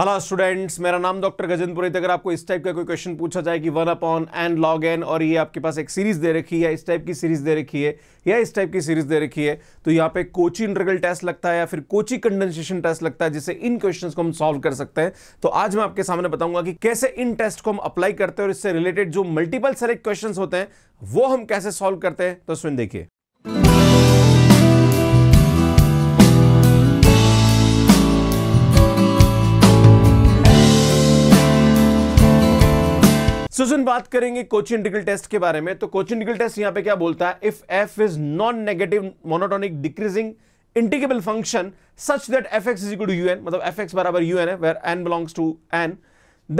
hello students मेरा नाम doctor Gajendra अगर आपको इस टाइप का कोई क्वेश्चन पूछा जाए कि one upon N log N और ये आपके पास एक सीरीज दे रखी है या इस टाइप की सीरीज दे रखी है या इस टाइप की सीरीज दे रखी है तो यहाँ पे कोची इंटरगल टेस्ट लगता है या फिर कोची कंडेंसेशन टेस्ट लगता है जिससे इन क्वेश्चन को हम सॉल्व कर सकते हैं तो आज मैं आपके सामने बताऊंगा कि कैसे इन टेस्ट को हम अप्लाई करते हैं और इससे रिलेटेड जो मल्टीपल सेलेक्ट क्वेश्चन होते हैं वो हम कैसे सॉल्व करते हैं तो उसमें देखिए सुजन बात करेंगे कोचिन डिगल टेस्ट के बारे में तो कोचिन डिगल टेस्ट यहां पे क्या बोलता है if F is non negative monotonic decreasing integrable function such that F X is equal to U N मतलब एफ एक्स बराबर यू एन है where N belongs to N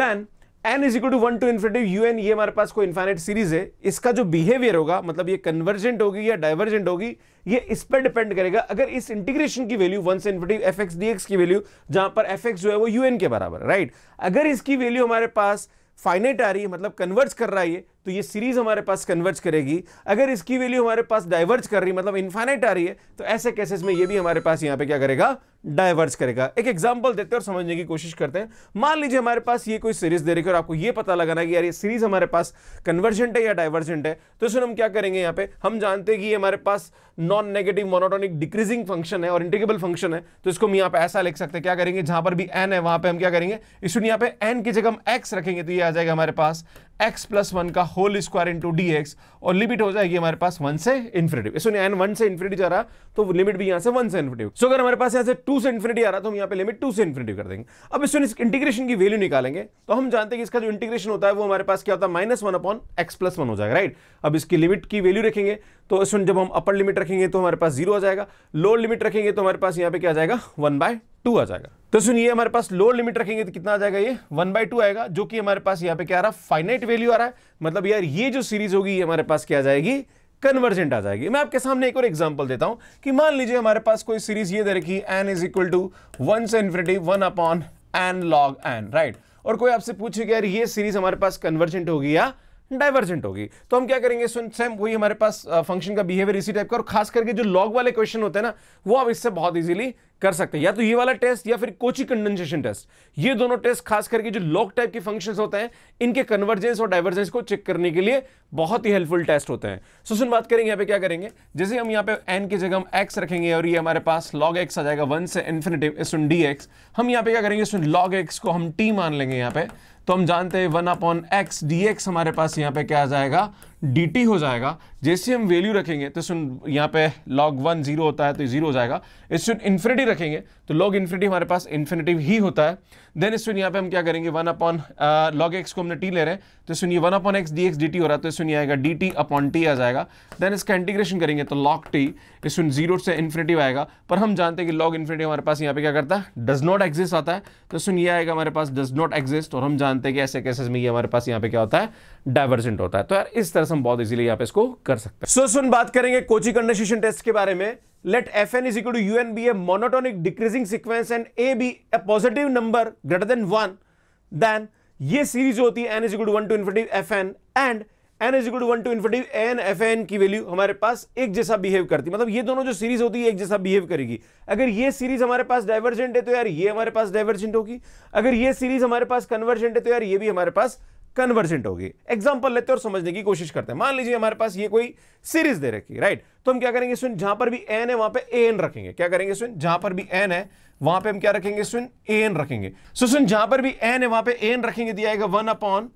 then N is equal to one to infinitive U N ये हमारे पास कोई infinite series है इसका जो behaviour होगा मतलब ये कन्वर्जेंट होगी या डाइवर्जेंट होगी ये इस पर डिपेंड करेगा अगर इस इंटीग्रेशन की वैल्यू वन से infinitive F X D X की वैल्यू जहां पर एफ एक्स जो है वो यू एन के बराबर राइट अगर इसकी वैल्यू हमारे पास फाइनेट आ रही है मतलब कन्वर्ज कर रहा है ये तो ये सीरीज हमारे पास कन्वर्ज करेगी अगर इसकी वैल्यू हमारे पास डाइवर्ज कर रही मतलब इन्फाइनाइट आ रही है तो ऐसे केसेस में ये भी हमारे पास यहाँ पे क्या करेगा डाइवर्ज करेगा एक एग्जाम्पल देते हैं और समझने की कोशिश करते हैं मान लीजिए हमारे पास ये कोई सीरीज दे रही है और आपको ये पता लगाना कि यार ये सीरीज हमारे पास कन्वर्जेंट है या डाइवर्जेंट है तो इसमें हम क्या करेंगे यहाँ पे हम जानते हैं कि हमारे पास non negative monotonic decreasing function है और इंटीग्रेबल फंक्शन है तो इसको हम यहाँ पे ऐसा लिख सकते हैं क्या करेंगे जहां पर भी एन है वहां पर हम क्या करेंगे स्टूडेंट यहाँ पे एन की जगह हम एक्स रखेंगे तो ये आ जाएगा हमारे पास x प्लस वन का whole square into D X और लिमिट हो जाएगी हमारे पास वन से इन्फिनेटिव सुनिए एन वन से इन्फिनेटिव जा रहा तो लिमिट भी यहाँ से वन से इन्फिनेटिव सो अगर हमारे पास यहाँ से टू से इन्फिनेटिव आ रहा तो हम यहाँ पे लिमिट टू से इन्फिनेटिव कर देंगे अब इस इंटीग्रेशन की वैल्यू निकालेंगे तो हम जानते हैं कि इसका जो इंटीग्रेशन होता है वो हमारे पास क्या होता है minus one upon X plus one हो जाएगा राइट अब इसकी लिमिट की वैल्यू रखेंगे तो इसमें जब हम अपर लिमिट रखेंगे तो हमारे पास जीरो आ जाएगा लोअर लिमिट रखेंगे तो हमारे पास यहाँ पे क्या आ जाएगा वन बाय टू आ जाएगा तो सुनिए हमारे पास लोअर लिमिट रखेंगे तो कितना आ जाएगा ये वन बाई टू आएगा जो कि हमारे पास यहाँ पे क्या आ रहा है फाइनाइट वैल्यू आ रहा है मतलब यार ये जो सीरीज होगी ये हमारे पास क्या जाएगी कन्वर्जेंट आ जाएगी मैं आपके सामने एक और एग्जांपल देता हूं कि मान लीजिए हमारे पास कोई सीरीज ये दे रखी N is equal to one से infinity one upon N log N right और कोई आपसे पूछे कि यार ये सीरीज हमारे पास कन्वर्जेंट होगी या डाइवर्जेंट होगी तो हम क्या करेंगे सुन सेम वही हमारे पास फंक्शन का बिहेवियर इसी टाइप का और खास करके जो लॉग वाले क्वेश्चन होते हैं ना वो आप इससे बहुत इजीली कर सकते हैं या तो ये वाला टेस्ट या फिर कोची कंडेंसेशन टेस्ट ये दोनों टेस्ट खास करके जो लॉक टाइप के फंक्शंस होते हैं इनके कन्वर्जेंस और डाइवर्जेंस को चेक करने के लिए बहुत ही हेल्पफुल टेस्ट होते हैं सो सुन बात करेंगे यहाँ पे क्या करेंगे जैसे हम यहाँ पे एन की जगह हम एक्स रखेंगे और ये हमारे पास लॉग एक्स आ जाएगा वन से इन्फिनेटिव सुन डी एक्स हम यहाँ पे क्या करेंगे सुन लॉग एक्स को हम टी मान लेंगे यहाँ पे तो हम जानते हैं वन अपॉन एक्स डी हमारे पास यहाँ पे क्या आ जाएगा डी हो जाएगा जैसे हम वैल्यू रखेंगे तो सुन यहाँ पे लॉग वन जीरो होता है तो जीरो हो जाएगा इस सुन इन्फिनिटी रखेंगे तो लॉग इन्फिनिटी हमारे पास इन्फिनिटिव ही होता है देन इस सुन यहाँ पे हम क्या करेंगे वन अपॉन लॉग एक्स को हमने टी ले रहे हैं तो सुन ये one upon X D X हो रहा है तो सुन ये आएगा डी टी अपॉन टी आ जाएगा देन इसका इंटीग्रेशन करेंगे तो लॉग टी इस सुन जीरो से इन्फिनिटिव आएगा पर हम जानते हैं कि लॉग इन्फिनिटी हमारे पास यहाँ पे क्या करता है डज नॉट एग्जिस्ट आता है तो सुन ये आएगा हमारे पास डज नॉट एग्जिस्ट और हम जानते हैं कि ऐसे केसेस में ये हमारे पास यहाँ पे क्या होता है डाइवर्जेंट होता है तो यार इस तरह प्लस हम बहुत इजीली यहां पे इसको कर सकते हैं सो so, सुन बात करेंगे कोची कंडेशन टेस्ट के बारे में let F N is equal to U N be a monotonic decreasing sequence and a be a positive number greater than one then ये सीरीज होती है N is equal to one to 1 F N and N is equal to one to to N F N की value हमारे पास एक जैसा behave करती मतलब ये दोनों जो सीरीज होती है एक जैसा बिहेव करेगी अगर ये सीरीज हमारे पास डाइवर्जेंट है तो यार ये हमारे पास डाइवर्जेंट होगी अगर ये सीरीज हमारे पास कन्वर्जेंट है तो यार ये भी हमारे पास कन्वर्जेंट होगी एग्जाम्पल लेते हैं और समझने की कोशिश करते हैं मान लीजिए हमारे पास ये कोई सीरीज दे रखी राइट तो हम क्या करेंगे स्विन जहां पर भी एन है वहां पर एन रखेंगे क्या करेंगे स्विन जहां पर भी एन है वहां पे हम क्या रखेंगे स्विन ए एन रखेंगे सो सुन जहां पर भी एन है वहां पे एन रखेंगे दिया जाएगा one upon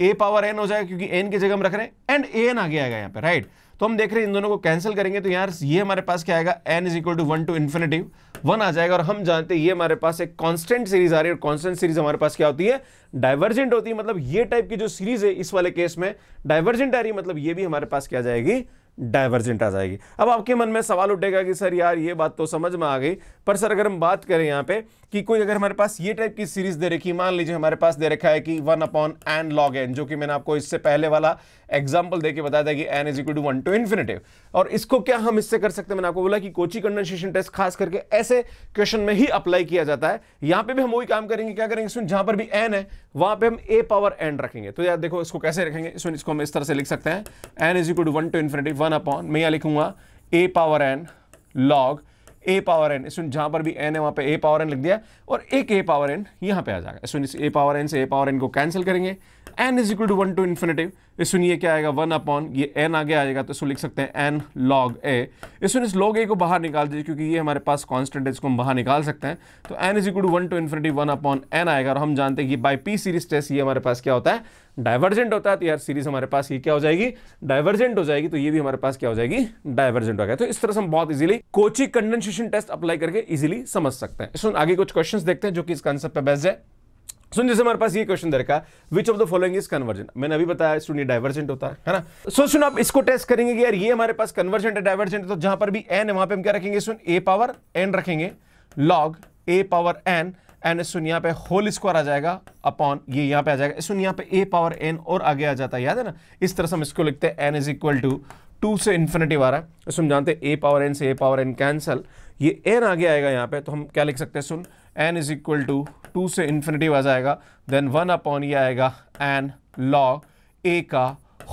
A power N हो जाएगा क्योंकि एन की जगह हम रख रहे हैं एंड एन आगे आएगा यहाँ पे राइट तो हम देख रहे हैं इन दोनों को कैंसिल करेंगे तो यार ये हमारे पास क्या आएगा N is equal to one to infinitive one आ जाएगा और हम जानते हैं ये हमारे पास एक कांस्टेंट सीरीज आ रही है और कांस्टेंट सीरीज हमारे पास क्या होती है डाइवर्जेंट होती है मतलब ये टाइप की जो सीरीज है इस वाले केस में डाइवर्जेंट आ रही है मतलब ये भी हमारे पास क्या जाएगी डाइवर्जेंट आ जाएगी अब आपके मन में सवाल उठेगा कि सर यार ये बात तो समझ में आ गई पर सर अगर हम बात करें यहाँ पे कि कोई अगर हमारे पास ये टाइप की सीरीज दे रखी मान लीजिए हमारे पास दे रखा है कि one upon N log N जो कि मैंने आपको इससे पहले वाला एग्जाम्पल देकर बताया था कि N is equal to one to infinitive और इसको क्या हम इससे कर सकते हैं मैंने आपको बोला कि कोची कंडेंसेशन टेस्ट खास करके ऐसे क्वेश्चन में ही अप्लाई किया जाता है यहाँ पे भी हम वही काम करेंगे क्या करेंगे इसमें जहां पर भी एन है वहां पे हम ए पावर एन रखेंगे तो यार देखो इसको कैसे रखेंगे इसमें इसको हम इस तरह से लिख सकते हैं N is equal to one to infinitive one upon मैं यहाँ लिखूंगा A power N log A power N इसमें जहां पर भी एन है वहां पे ए पावर एन लिख दिया और एक ए पावर एन यहां पे आ जाएगा इस ए पावर एन से ए पावर एन को कैंसिल करेंगे N is equal to one to infinitive सुनिए क्या आएगा वन अपॉन ये एन आगे आ जाएगा तो इसको लिख सकते हैं एन लॉग ए इसमें इस लॉग ए को बाहर निकाल दीजिए क्योंकि ये हमारे पास कॉन्स्टेंट है इसको हम बाहर निकाल सकते हैं तो N is equal to one to infinitive one upon N आएगा और हम जानते हैं कि बाई पी सीरीज टेस्ट ये हमारे पास क्या होता है डाइवर्जेंट होता है तो यार सीरीज हमारे पास ये क्या हो जाएगी डाइवर्जेंट हो जाएगी तो ये भी हमारे पास क्या हो जाएगी डाइवर्जेंट हो गया तो इस तरह से हम बहुत easily Cauchy condensation test apply करके इजीली समझ सकते हैं सुन आगे कुछ क्वेश्चंस देखते हैं जो कि इस कॉन्सेप्ट पे बेस्ड है सुन जैसे हमारे पास ये क्वेश्चन देखा which of the following is convergent मैंने अभी बताया स्टूडेंट डाइवर्जेंट होता है ना सो सुन आप इसको टेस्ट करेंगे कि यार ये हमारे पास कन्वर्जेंट है डाइवर्जेंट है तो जहां पर भी एन है वहां पर हम क्या रखेंगे सुन ए पावर एन रखेंगे log A power N S सुन यहाँ पे होल स्क्वायर आ जाएगा अपॉन ये यहाँ पे आ जाएगा सुन यहाँ पे ए पावर एन और आगे आ जाता है याद है ना इस तरह से हम इसको लिखते हैं N is equal to two से इन्फिनेटिव आ रहा है सुन जानते हैं ए पावर एन से ए पावर एन कैंसल ये एन आगे आएगा यहाँ पे तो हम क्या लिख सकते हैं सुन N is equal to two से इन्फिनेटिव आ जाएगा देन वन अपॉन ये आएगा एन लॉग ए का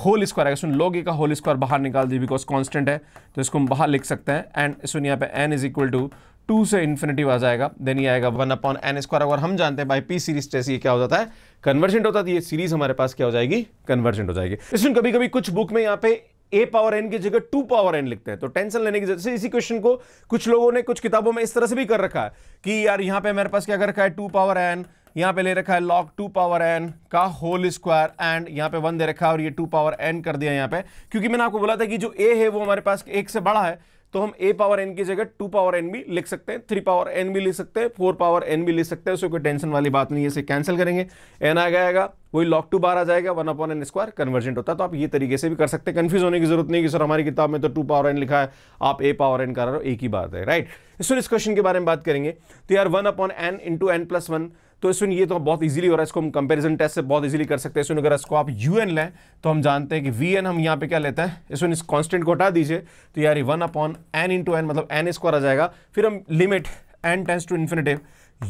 होल स्क्वायर आएगा सुन लॉग ए का होल स्क्वायर बाहर निकाल दी बिकॉज कॉन्स्टेंट है तो इसको हम बाहर लिख सकते हैं एंड सुन यहाँ पे N is equal to two से इन्फिनिटी आ जाएगा देन ये आएगा वन अपॉन एन स्क्वायर अगर हम जानते हैं बाई पी सीरीज जैसे ये क्या हो जाता है कन्वर्जेंट होता है तो ये सीरीज हमारे पास क्या हो जाएगी कन्वर्जेंट हो जाएगी सुन कभी कभी कुछ बुक में यहाँ पे ए पावर एन की जगह टू पावर एन लिखते हैं तो टेंशन लेने की जैसे इसी क्वेश्चन को कुछ लोगों ने कुछ किताबों में इस तरह से भी कर रखा है कि यार यहाँ पे मेरे पास क्या कर रखा है टू पावर एन यहाँ पे ले रखा है log 2 पावर n का होल स्क्वायर एंड यहाँ पे वन दे रखा है और ये 2 पावर n कर दिया यहाँ पे क्योंकि मैंने आपको बोला था कि जो a है वो हमारे पास एक से बड़ा है तो हम a पावर n की जगह टू पावर n भी लिख सकते हैं थ्री पावर n भी लिख सकते हैं फोर पावर n भी लिख सकते हैं उसको कोई टेंशन वाली बात नहीं है इसे कैंसिल करेंगे n आ जाएगा वही लॉक टू बार आ जाएगा one upon N square convergent होता है तो आप ये तरीके से भी कर सकते हैं कंफ्यूज होने की जरूरत नहीं कि सर हमारी किताब में तो टू पावर एन लिखा है आप ए पावर एन कर रहे हो एक ही बात है राइट इस क्वेश्चन के बारे में बात करेंगे तो यार one upon N into N plus one तो इसमें ये तो बहुत इजीली हो रहा है इसको हम कंपैरिजन टेस्ट से बहुत इजीली कर सकते हैं इसमें अगर इसको आप यू एन लें तो हम जानते हैं कि वी एन हम यहाँ पे क्या लेते हैं इसमें इस कॉन्स्टेंट को हटा दीजिए तो यार one upon N into N मतलब एन स्क्वायर आ जाएगा फिर हम limit N tends to infinitive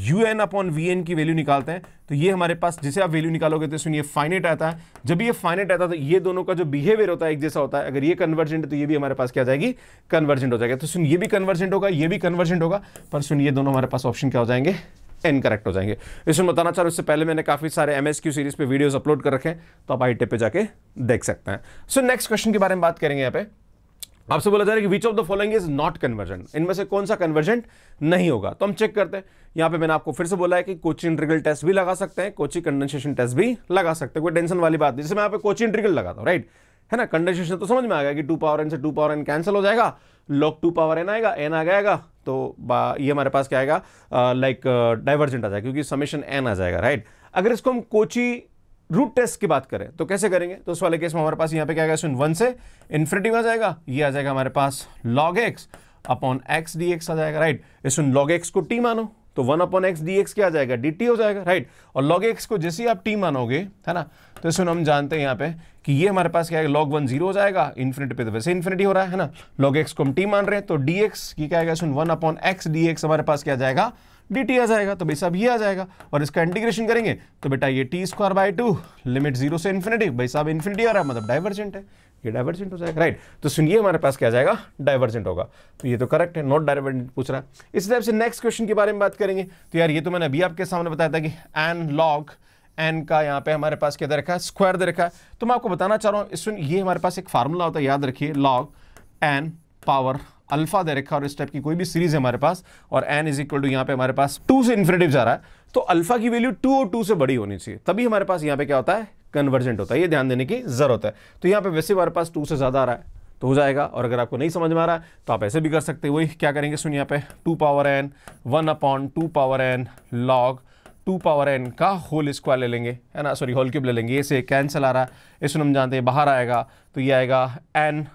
U N upon V N की वैल्यू निकालते हैं तो ये हमारे पास जिसे आप वैल्यू निकालोगे तो इसमें ये फाइनेट आता है जब ये फाइनेट आता है तो ये दोनों का जो बिहेवियर होता है एक जैसा होता है अगर ये कन्वर्जेंट है तो ये भी हमारे पास क्या जाएगी कन्वर्जेंट हो जाएगा तो सुन ये भी कन्वर्जेंट होगा ये भी कन्वर्जेंट होगा पर सुन ये दोनों हमारे पास ऑप्शन क्या हो जाएंगे इनकरेक्ट हो जाएंगे इसमें बताना चाह रहा हूँ इससे पहले मैंने काफ़ी सारे एम सीरीज पे वीडियोस अपलोड कर रखे हैं तो आप आई टिप पे जाके देख सकते हैं सो नेक्स्ट क्वेश्चन के बारे में बात करेंगे यहाँ पे आपसे बोला जा रहा है कि which of the following is not convergent इनमें से कौन सा कन्वर्जेंट नहीं होगा तो हम चेक करते हैं यहाँ पे मैंने आपको फिर से बोला है कि कोचिंग इंट्रिगल टेस्ट भी लगा सकते हैं कोचिंग कंडेंसेशन टेस्ट भी लगा सकते हैं कोई टेंशन वाली बात नहीं जैसे मैं यहाँ पे कोचिंग इंट्रिगल लगाता हूँ राइट है ना कंडेंसेशन तो समझ में आ गया कि टू पावर एन से टू पावर एन कैंसिल हो जाएगा लॉग टू पावर एन आएगा एन आ जाएगा तो ये हमारे पास क्या आएगा लाइक डाइवर्जेंट आ जाएगा क्योंकि समेशन एन आ जाएगा राइट अगर इसको हम कोची रूट टेस्ट की बात करें तो कैसे करेंगे तो उस वाले केस में हमारे पास यहाँ पे क्या आएगा स्विन वन से इन्फिनेटिव आ जाएगा ये आ जाएगा हमारे पास log X upon X D X आ जाएगा राइट स्विन लॉग एक्स को टी मानो तो one upon X D X क्या जाएगा डी टी हो जाएगा राइट और लॉग एक्स को जैसे ही आप टी मानोगे है ना तो इसमें हम जानते हैं यहाँ पे कि ये हमारे पास क्या है लॉग वन जीरो हो जाएगा इन्फिनिटी पे तो वैसे इन्फिनिटी हो रहा है ना लॉग एक्स को हम टी मान रहे हैं तो डी एक्स क्या सुन one upon X D X हमारे पास क्या जाएगा डी आ जाएगा तो भाई साहब ये आ जाएगा और इसका इंटीग्रेशन करेंगे तो बेटा ये T square by two limit zero से इन्फिनिटी भाई साहब इन्फिनिटी आ रहा है मतलब डाइवर्जेंट है ये डाइवर्जेंट हो जाएगा राइट तो सुनिए हमारे पास क्या जाएगा डाइवर्जेंट होगा तो ये तो करेक्ट है नॉट डाइवर्जेंट पूछ रहा है इस टाइप से नेक्स्ट क्वेश्चन के बारे में बात करेंगे तो यार ये तो मैंने अभी आपके सामने बताया था कि एन लॉग एन का यहाँ पे हमारे पास क्या दे रखा है स्क्वायर दे रखा है तो मैं आपको बताना चाह रहा हूँ इस ये हमारे पास एक फार्मूला होता है याद रखिए लॉग एन पावर अल्फा दे रखा और इस टाइप की कोई भी सीरीज है हमारे पास और एन इज इक्वल टू यहाँ पे हमारे पास टू से इन्फिनेटिव जा रहा है तो अल्फा की वैल्यू टू और टू से बड़ी होनी चाहिए तभी हमारे पास यहाँ पे क्या होता है कन्वर्जेंट होता है ये ध्यान देने की जरूरत है तो यहाँ पे वैसे हमारे पास टू से ज़्यादा आ रहा है तो हो जाएगा और अगर आपको नहीं समझ में आ रहा है तो आप ऐसे भी कर सकते वही क्या करेंगे सुनिए यहाँ पे two power N one upon two power N log two power N का होल स्क्वायर ले लेंगे है ना सॉरी होल क्यूब ले लेंगे इसे कैंसिल आ रहा है इसमें हम जानते हैं बाहर आएगा तो ये आएगा एन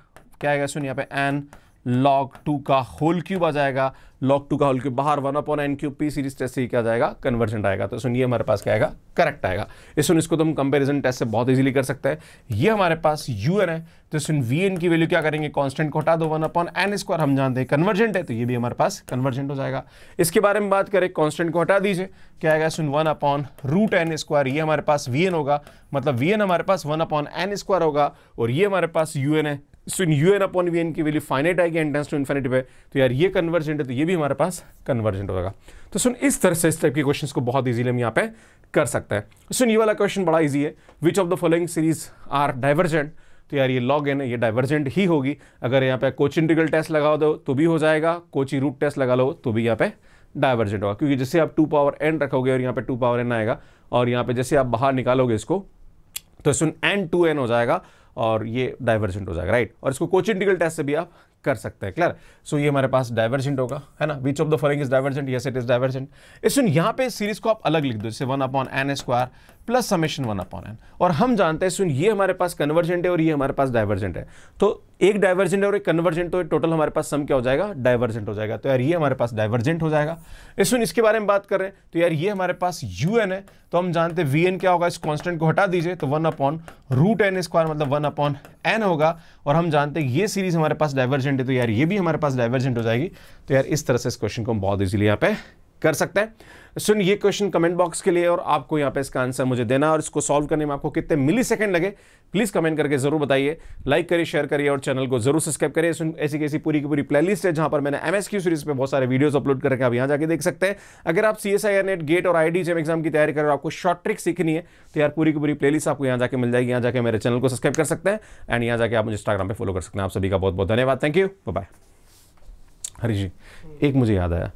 क्या आएगा सुनिए यहाँ पे एन लॉग टू का होल क्यूब आ जाएगा लॉग टू का होल क्यूब बाहर one upon N cube P series test से क्या जाएगा कन्वर्जेंट आएगा तो सुनिए हमारे पास क्या आएगा करेक्ट आएगा इस सुन इसको तो हम कंपेरिजन टेस्ट से बहुत इजीली कर सकते हैं ये हमारे पास यू एन है तो सुन वी एन की वैल्यू क्या करेंगे कॉन्स्टेंट को हटा दो वन अपॉन एन स्क्वायर हम जानते हैं कन्वर्जेंट है तो ये भी हमारे पास कन्वर्जेंट हो जाएगा इसके बारे में बात करें कॉन्स्टेंट को हटा दीजिए क्या आएगा सुन one upon root N square ये हमारे पास वी एन होगा मतलब वी एन हमारे पास वन अपॉन एन स्क्वायर होगा और ये हमारे पास यू एन है so in U N upon V N की वैल्यू फाइनेट आएगी एन टेंस टू इन्फिनिटी पे तो यार ये कन्वर्जेंट है तो ये भी हमारे पास कन्वर्जेंट होगा तो सुन इस तरह से इस टाइप के क्वेश्चन को बहुत ईजिली हम यहाँ पे कर सकते हैं सुन ये वाला क्वेश्चन बड़ा ईजी है which of the following series are divergent तो यार ये लॉग एन है ये डाइवर्जेंट ही होगी अगर यहाँ पे कोच इंटीग्रल टेस्ट लगा दो तो भी हो जाएगा कोची रूट टेस्ट लगा लो तो भी यहाँ पे डाइवर्जेंट होगा क्योंकि जैसे आप टू पावर एन रखोगे और यहाँ पे टू पावर एन आएगा और यहाँ पे जैसे आप बाहर निकालोगे इसको तो सुन एन टू एन हो जाएगा और ये डाइवर्जेंट हो जाएगा राइट और इसको कोच इंटीग्रल टेस्ट से भी आप कर सकते हैं क्लियर सो ये हमारे पास डाइवर्जेंट होगा है ना which of the following is divergent yes it is divergent इस यहाँ पे सीरीज को आप अलग लिख दो जैसे one upon N square plus summation one upon N और हम जानते हैं सुन ये हमारे पास कन्वर्जेंट है और ये हमारे पास डाइवर्जेंट है तो एक डाइवर्जेंट और एक कन्वर्जेंट तो टोटल हमारे पास सम क्या हो जाएगा डाइवर्जेंट हो जाएगा तो यार ये हमारे पास डाइवर्जेंट हो जाएगा इसमें इसके बारे में बात कर रहे हैं तो यार ये हमारे पास यू है तो हम जानते हैं वी क्या होगा इस कॉन्स्टेंट को हटा दीजिए तो one upon root N square मतलब वन अपॉन एन होगा और हम जानते हैं ये सीरीज हमारे पास डाइवर्जेंट है तो यार ये भी हमारे पास डाइवर्जेंट हो जाएगी तो यार इस तरह से इस क्वेश्चन को हम बहुत ईजिली यहाँ पे कर सकते हैं सुन ये क्वेश्चन कमेंट बॉक्स के लिए और आपको यहाँ पे इसका आंसर मुझे देना और इसको सॉल्व करने में आपको कितने मिली सेकेंड लगे प्लीज़ कमेंट करके ज़रूर बताइए लाइक करिए शेयर करिए और चैनल को जरूर सब्सक्राइब करिए सुन ऐसी कैसी पूरी की पूरी प्लेलिस्ट है जहाँ पर मैंने एम सीरीज़ पर बहुत सारे वीडियोज़ अपलोड करके आप यहाँ जाके देख सकते हैं अगर आप सी एस गेट और आई डी एग्जाम की तैयारी कर रहे हो आपको शॉर्ट ट्रिक सीखनी है तो यार पूरी की पूरी प्ले आपको यहाँ जाकर मिल जाएगी यहाँ जाकर मेरे चैनल को सब्सक्राइब कर सकते हैं एंड यहाँ जाकर आप मुझे इंस्टाग्राम पर फॉलो कर सकते हैं आप सभी का बहुत बहुत धन्यवाद thank you bye Hari ji एक मुझे याद आया